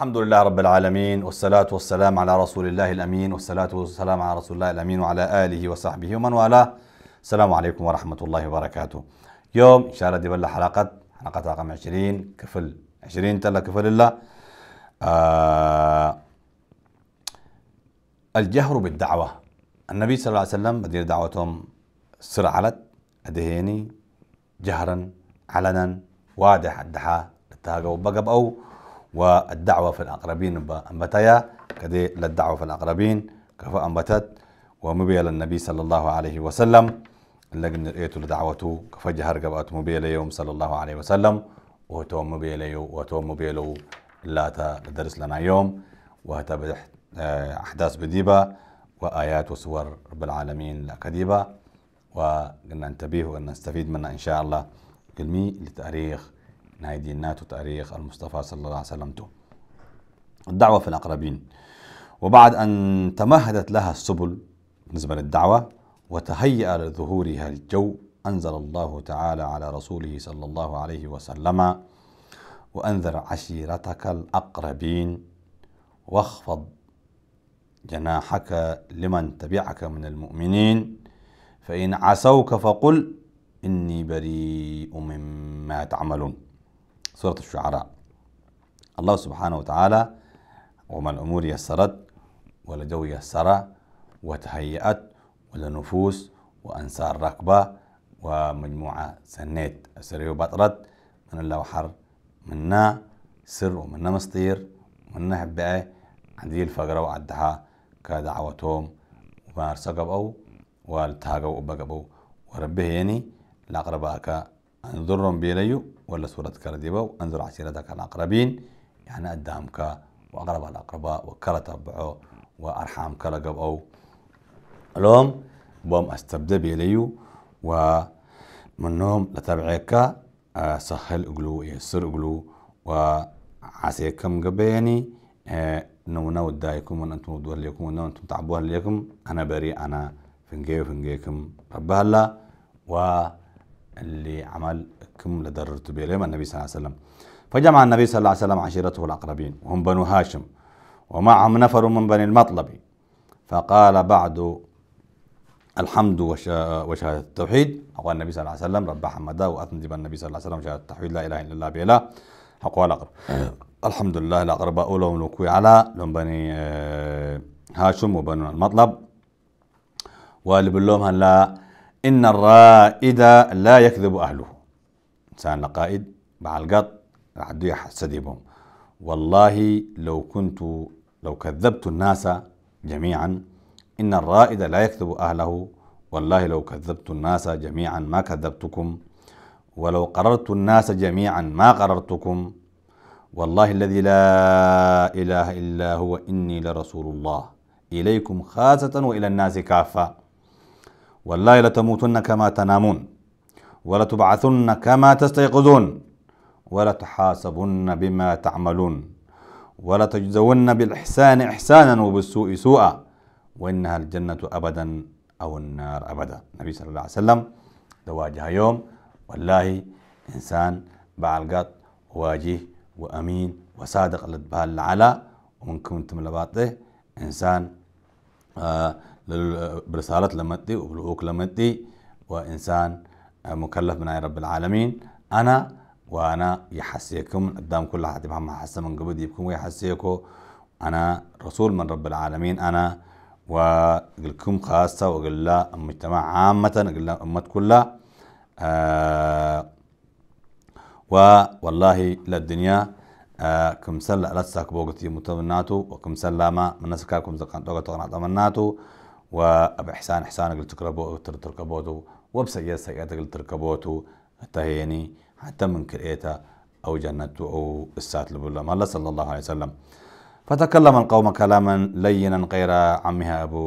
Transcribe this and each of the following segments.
الحمد لله رب العالمين والصلاة والسلام على رسول الله الأمين والصلاة والسلام على رسول الله الأمين وعلى آله وصحبه ومن والاه السلام عليكم ورحمة الله وبركاته يوم إن شاء الله دي بلا حلقة حلقة رقم 20 كفل 20 تلا كفل الله آه الجهر بالدعوة النبي صلى الله عليه وسلم بدير دعوتهم سر أدهيني جهرا علنا واضح الدحا التاقة وبقب أو والدعوة في الأقربين أنبتيا كدي للدعوة في الأقربين كفا أنبتت ومبيا للنبي صلى الله عليه وسلم لكن رأيت لدعوته جهر قبأت مبيا ليوم صلى الله عليه وسلم وتوم مبيا ليو وتوم مبيا لو لا تدرس لنا يوم وهتب آه، أحداث بديبة وآيات وصور رب العالمين لكديبة وقلنا ننتبه وقلنا منها إن شاء الله قلمي لتاريخ نهاية دينات وتاريخ المصطفى صلى الله عليه وسلم تو. الدعوة في الأقربين وبعد أن تمهدت لها السبل بالنسبة للدعوة وتهيأ لظهورها الجو أنزل الله تعالى على رسوله صلى الله عليه وسلم وأنذر عشيرتك الأقربين واخفض جناحك لمن تبعك من المؤمنين فإن عسوك فقل إني بريء مما تعملون سورة الشعراء الله سبحانه وتعالى وما الأمور يسرت والجو يسر وتهيأت والنفوس وأنسار ركبة ومجموعة سنيت السريو بطرت من الله وحر منا سر ومنا مصطير ومنا هبعه عندي الفقرة وعدها كدعوتهم وما أرسقب أو والتهاقوا وبقبو وربه يعني لأقرباك أنظرهم بيليو ولا سورة رديبة وأنظر عشيرتك الأقربين يعني قدامك وأقرب الأقرباء وكلا تبعو وأرحام كلا قبعو لهم بوم أستبدأ بيليو ومنهم لتبعك آه، سهل أقلو يسر أقلو وعسيكم قبيني آه، نونا ودايكم وأن أنتم ودوها ليكم وأن أنتم تعبوها ليكم أنا بريء أنا فنجي وفنجيكم ربها الله و اللي لعملكم لدررت به اليوم النبي صلى الله عليه وسلم فجمع النبي صلى الله عليه وسلم عشيرته الأقربين وهم بنو هاشم ومعهم نفر من بني المطلب فقال بعد الحمد وشهادة التوحيد أقوال النبي صلى الله عليه وسلم رب حمدا وأثنى النبي صلى الله عليه وسلم شهادة التوحيد لا إله إلا الله بإله أقوال أقرب الحمد آه. لله الأقرباء لهم لكوي على لهم بني آه، هاشم وبنو المطلب والبلوم هلا إن الرائد لا يكذب أهله إنسان لقائد مع القط راح يحسد بهم والله لو كنت لو كذبت الناس جميعا إن الرائد لا يكذب أهله والله لو كذبت الناس جميعا ما كذبتكم ولو قررت الناس جميعا ما قررتكم والله الذي لا إله إلا هو إني لرسول الله إليكم خاصة وإلى الناس كافة والله لتموتن كما تنامون ولتبعثن كما تستيقظون ولتحاسبن بما تعملون ولتجزون بالإحسان إحسانا وبالسوء سوءا وإنها الجنة أبدا أو النار أبدا النبي صلى الله عليه وسلم دواجه يوم والله إنسان بعلقات واجه وأمين وصادق لتبهل على ومن كنتم لباطه إنسان آه برسالة لمتي وبلوك لمتي وإنسان آه، مكلف من رب العالمين أنا وأنا يحسيكم قدام كل حد محمد حسن من قبل يبكم ويحسيكم أنا رسول من رب العالمين أنا وقلكم خاصة وقل المجتمع عامة قل أمة كلها آه ووالله للدنيا آه كم سلا لسا كبوغتي متمناتو وكم سلا ما منسكا كم زقان توغتو غنعتا حسان إحسان إحسانك تركبوتو وبسيئة سيئتك لتركبوته حتى يعني حتى من كريتا أو جنته أو السات لبلما الله صلى الله عليه وسلم فتكلم القوم كلاما لينا غير عمها أبو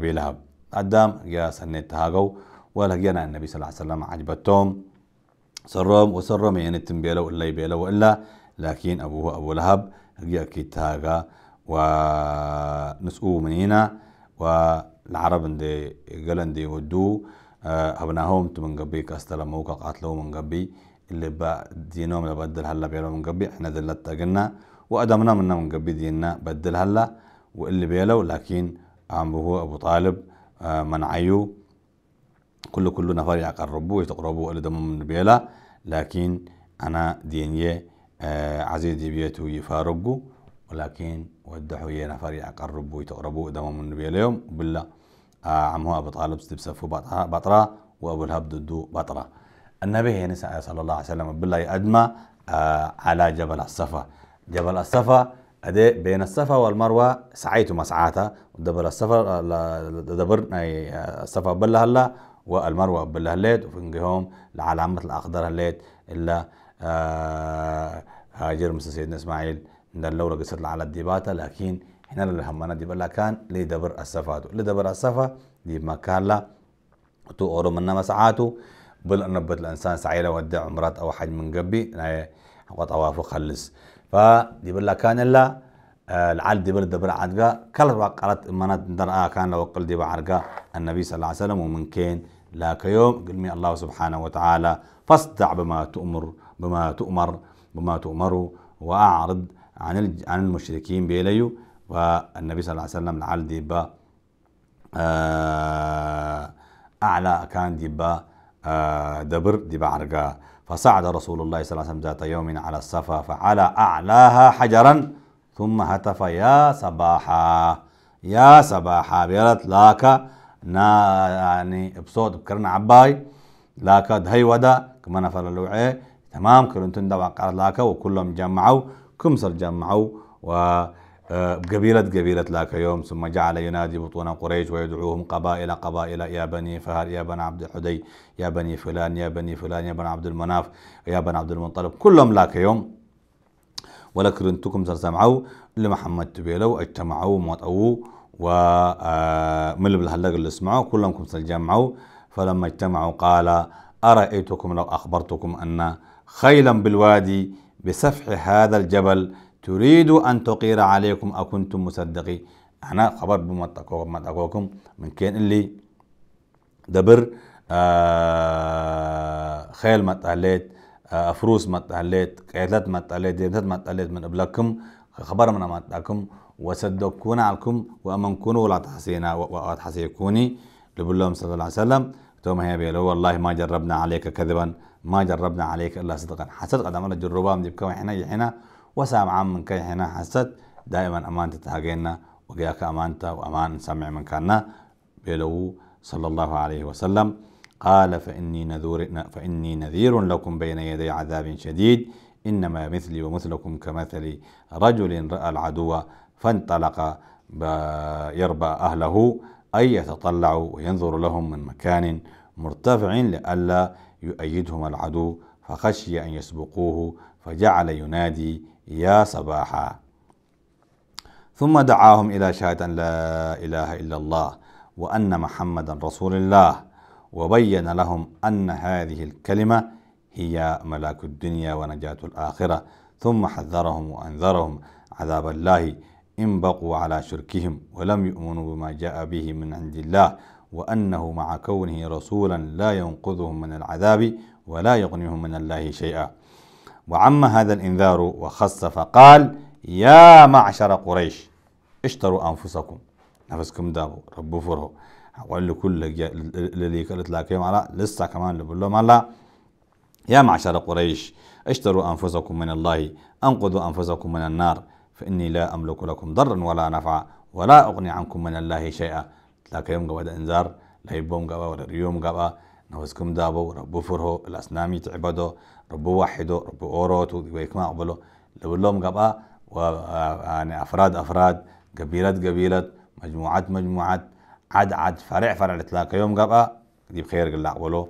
أبي لهب قدام يا سنيت هاجو ولقينا النبي صلى الله عليه وسلم عجبتهم سرهم وسرهم يعني تنبيلو ولا يبيلو والا لكن أبوه أبو لهب جاء أكيد هاجا ونسؤوا من هنا و العرب اندي قلن دي ودو آه، تمن تمنقبي كاستلا موقع قاتلو من منقبي اللي با دينهم اللي بدل هلا بيلو من منقبي احنا دلتا قلنا وأدمنا منا منقبي ديننا بدل هلا واللي بيلو لكن عم هو أبو طالب آه، منعيو كله كله نفر يقربوا يتقربوا إلى دم من بيلا لكن أنا دينية آه، عزيزي بيتو يفارقوا ولكن ودحوا ينا فريق قربوا يتقربوا من النبي اليوم بالله آه، عمها أبو طالب ستبسفوا بطرة وأبو الهب ددو بطرة النبي نساء صلى الله عليه وسلم بالله أدمى آه، على جبل الصفا جبل الصفا أدي بين الصفا والمروة سعيت مسعاتا ودبر الصفا دبر آه، الصفا بالله الله والمروة بالله الليت وفنجهم لعلامة الأخضر الليت إلا هاجر مثل سيدنا إسماعيل دلورة قصر على الديباتا لكن هنا اللي الهمانا ديبالا كان لدبر السفاتو لدبر السفا دي ما كان لا تو أورو منا مسعاتو بل نبت الإنسان سعيلة ودع عمرات أو حج من قبي وطوافو خلص فديبالا كان لا آه، العال دبر دبر عدقا كل قالت منات درآ آه كان لو قل دبر عرقا النبي صلى الله عليه وسلم ومن كين لا كيوم قل مي الله سبحانه وتعالى فاصدع بما تؤمر بما تؤمر بما تؤمر وأعرض عن عن المشركين بيليو والنبي صلى الله عليه وسلم لعل ديبا آه، أعلى كان ديبا آه، دبر ديبا عرقا فصعد رسول الله صلى الله عليه وسلم ذات يوم على الصفا فعلى أعلاها حجرا ثم هتف يا صباحا يا صباحا بيرت لاكا نا يعني بصوت بكرنا عباي لاكا دهي ودا نفر اللوعي تمام كرنتون دوا قال لاكا وكلهم جمعوا كم سر جمعوا وقبيلة آه، قبيلة ذاك يوم ثم جعل ينادي بطون قريش ويدعوهم قبائل قبائل يا بني فهر يا بن عبد الحدي يا بني فلان يا بني فلان يا بن عبد المناف يا بن عبد المنطلب كلهم ذاك يوم ولكن سر سمعوا لمحمد تبيلو اجتمعوا ومطعوا ومل بالهلق اللي سمعوا كلهم كم تجمعوا فلما اجتمعوا قال أرأيتكم لو أخبرتكم أن خيلا بالوادي بسفح هذا الجبل تريد أن تقير عليكم أكنتم مصدقي أنا خبر بمتقوكم من كان اللي دبر آه خيل متقليت آه فروس متقليت قيادات متقليت ديبتات متقليت من قبلكم خبر من متقلكم وصدقون عليكم كونوا ولا تحسينا وقات حسيكوني لبلهم صلى الله عليه وسلم ثم هي بيقولوا والله ما جربنا عليك كذبا ما جربنا عليك إلا صدقا حسد قد عملت جربام جبك احنا يحنا وسام عام من كي حنا حسد دائما أمان تتهاجينا وقياك امانته وأمان سمع من كان بلو صلى الله عليه وسلم قال فإني نذور فإني نذير لكم بين يدي عذاب شديد إنما مثلي ومثلكم كمثل رجل رأى العدو فانطلق يربى أهله اي يتطلعوا وينظر لهم من مكان مرتفع لئلا يؤيدهما العدو فخشي أن يسبقوه فجعل ينادي يا صباحا ثم دعاهم إلى شهادة أن لا إله إلا الله وأن محمدا رسول الله وبين لهم أن هذه الكلمة هي ملاك الدنيا ونجاة الآخرة ثم حذرهم وأنذرهم عذاب الله إن بقوا على شركهم ولم يؤمنوا بما جاء به من عند الله وأنه مع كونه رسولا لا ينقذهم من العذاب ولا يغنيهم من الله شيئا وعم هذا الإنذار وخص فقال يا معشر قريش اشتروا أنفسكم نفسكم دابوا ربو فرهو أقول لكل الذي قالت لك على لسه كمان اللي بقول لهم لا يا معشر قريش اشتروا أنفسكم من الله أنقذوا أنفسكم من النار فإني لا أملك لكم ضرا ولا نفعا ولا أغني عنكم من الله شيئا تاكيوم غبا دا انزار لايبوم غبا ودا ريوم غبا نوزكم دابو ربو فرهو الاسنامي تعبدو ربو واحدو ربو اوروتو ويكما قبلو لولوم غبا يعني افراد افراد قبيلات قبيلات مجموعات مجموعات عد عد فرع فرع لتلاقى يوم قبقى دي بخير قل ولو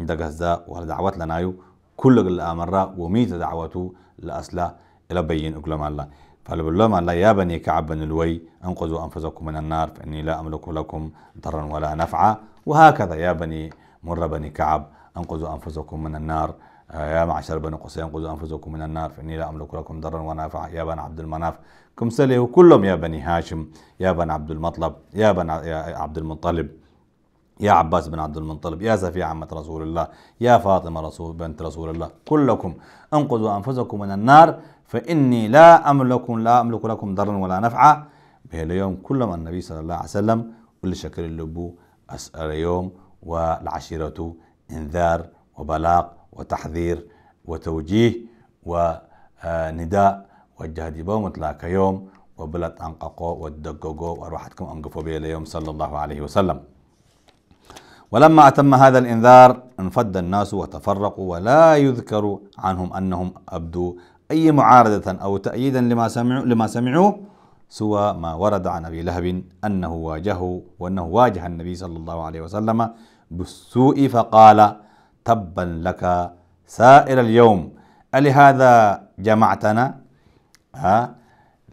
انت قصدا ولا دعوات لنايو كل قل مرة وميت دعوته لأصلا إلى بين أكل الله قال باللهم لا يا بني كعب بن الوي أنقذوا أنفسكم من النار فإني لا أملك لكم ضرا ولا نفعا وهكذا يا بني مر بني كعب أنقذوا أنفسكم من النار آه، يا معشر بني قصي أنقذوا أنفسكم من النار فإني لا أملك لكم ضرا ولا نفعا يا بني عبد المناف كم سلي وكلهم يا بني هاشم يا بني عبد المطلب يا بني عبد المطلب يا عباس بن عبد المنطلب يا سفية عمة رسول الله يا فاطمة رسول بنت رسول الله كلكم انقذوا أنفسكم من النار فإني لا أملك لا أملك لكم ضرا ولا نفعا اليوم كل من النبي صلى الله عليه وسلم كل شكر اللبو أسأل يوم والعشيرة إنذار وبلاغ وتحذير وتوجيه ونداء وجهد بوم تلاك يوم وبلت أنققو والدققو وروحتكم أنقفوا به اليوم صلى الله عليه وسلم ولما أتم هذا الإنذار انفد الناس وتفرقوا ولا يذكر عنهم أنهم أبدوا أي معارضة أو تأييدا لما سمعوا لما سمعوا سوى ما ورد عن أبي لهب أنه واجهه وأنه واجه النبي صلى الله عليه وسلم بالسوء فقال تبا لك سائر اليوم ألهذا جمعتنا ها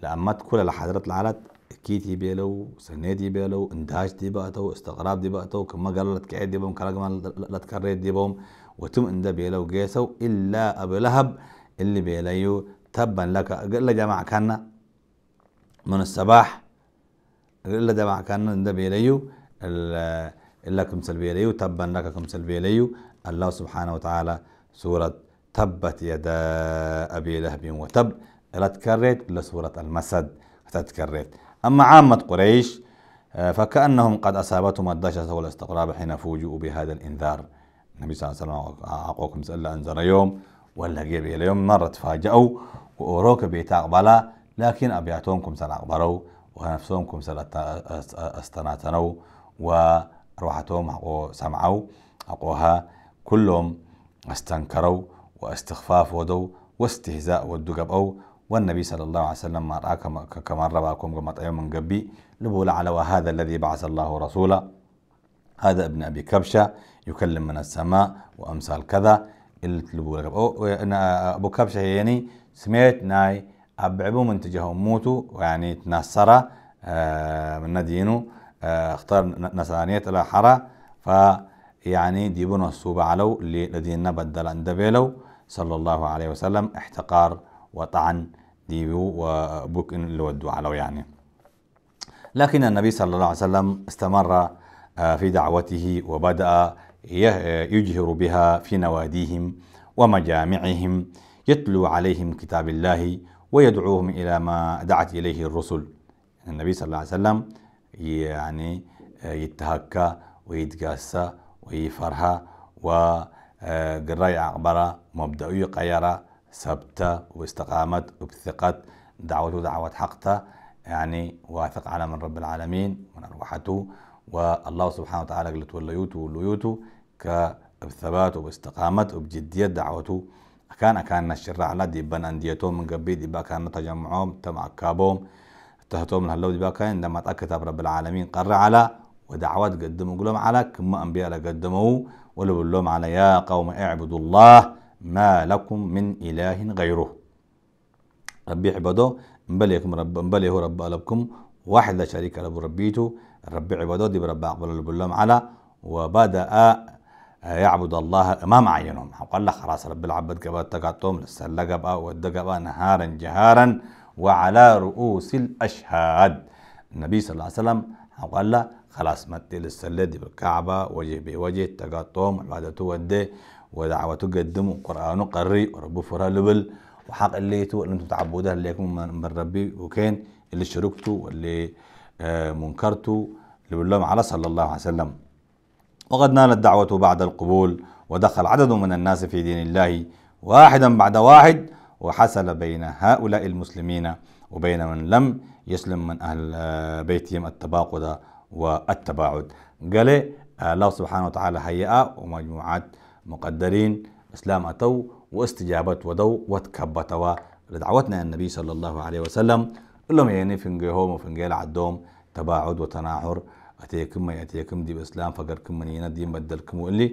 لما تقول الحضرات العلد كيتي بيلو سنيتي بيلو انتاج دي باتو استغراب دي باتو كما قالوا لا تكعد دي بهم كلاقما لا تكريت دي بهم وتم اندا بيلو قيسو إلا أبو لهب اللي بيليو تبا لك قل جماعة كان من الصباح قل جماعة كان ده بيليو إلا كمسل بيليو تبا لك كمسل بيليو الله سبحانه وتعالى سورة تبت يدا أبي لهب وتب لا تكررت لسورة المسد تتكررت أما عامة قريش آه، فكأنهم قد أصابتهم الدشة والاستقراب حين فوجئوا بهذا الإنذار النبي صلى الله عليه وسلم أقوكم سأل أنذر يوم ولا جيبي اليوم مرة تفاجأوا وأوروك أقبلا لكن أبياتونكم سنقبروا ونفسونكم سنستناتنوا وروحتهم حقو سمعوا أقوها كلهم استنكروا واستخفاف ودوا واستهزاء أو والنبي صلى الله عليه وسلم ما رأى كما رباكم كما من قبي لبول على وهذا الذي بعث الله رسوله هذا ابن أبي كبشة يكلم من السماء وأمثال كذا اللي او انا ابو كبشه يعني سميت ناي ابعبو من تجاهم موتو يعني تنصرا آه من دينو آه اختار نصرانية الى حرا ف يعني ديبونا الصوبة علو لدينا بدل اندبيلو صلى الله عليه وسلم احتقار وطعن ديبو وبوك اللي ودوا علو يعني لكن النبي صلى الله عليه وسلم استمر آه، في دعوته وبدأ آه، يجهر بها في نواديهم ومجامعهم يتلو عليهم كتاب الله ويدعوهم إلى ما دعت إليه الرسل النبي صلى الله عليه وسلم يعني آه، يتهكى ويتقاسى ويفرها وقراي آه، عقبرة مبدئية قيرة سبتة واستقامت وبثقت دعوته دعوة حقته يعني واثق على من رب العالمين من أرواحته والله سبحانه وتعالى قالت وليوتوا وليوتوا كبثبات وباستقامة وبجدية دعوته كان كان الشرع دي ديبان أنديتهم من دي ديبا كان تجمعهم أكابهم تهتهم من هلو ديبا كان عندما تأكتب رب العالمين قر على ودعوات قدموا قلهم على كما أنبياء قدموا ولو لهم على يا قوم اعبدوا الله ما لكم من إله غيره ربي اعبدوا مبليكم رب مبليه رب ألبكم واحد لا شريك له ربيته ربي عبادات برب أقبل بقول على وبدأ آه، يعبد الله أمام عينهم وقال له خلاص رب العبد قبل تقعتهم لسه بقى ودق نهارا جهارا وعلى رؤوس الأشهاد النبي صلى الله عليه وسلم قال له خلاص متي لسه دي بالكعبة وجه بوجه تقعتهم عبادته ودي ودعوته قدموا قرآنه قري وربه فرا لبل وحق اللي تو اللي انتم تعبدوها اللي يكون من ربي وكان اللي شركته واللي آه، منكرت لهم على صلى الله عليه وسلم وقد نالت دعوته بعد القبول ودخل عدد من الناس في دين الله واحدا بعد واحد وحصل بين هؤلاء المسلمين وبين من لم يسلم من أهل آه، بيتهم التباقد والتباعد قال آه، الله سبحانه وتعالى هيئة ومجموعات مقدرين إسلام أتوا واستجابت ودو وتكبت لدعوتنا النبي صلى الله عليه وسلم اللهم يعني فنجيهم وفنجيل عدوم تباعد وتناحر أتيكم ما يأتيكم دي بإسلام فقركم من ينا دي مبدلكم وإلي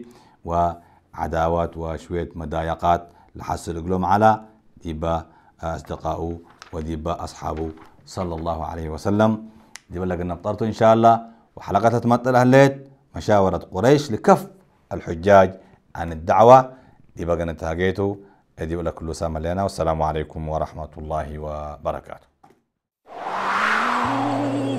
وعداوات وشوية مضايقات لحصل قلهم على ديبا أصدقائه وديبا أصحابه صلى الله عليه وسلم ديبا أن بطرته إن شاء الله وحلقة تمثل أهليت مشاورة قريش لكف الحجاج عن الدعوة ديبا نتهاجيته دي ديبا كل سامة لنا والسلام عليكم ورحمة الله وبركاته high.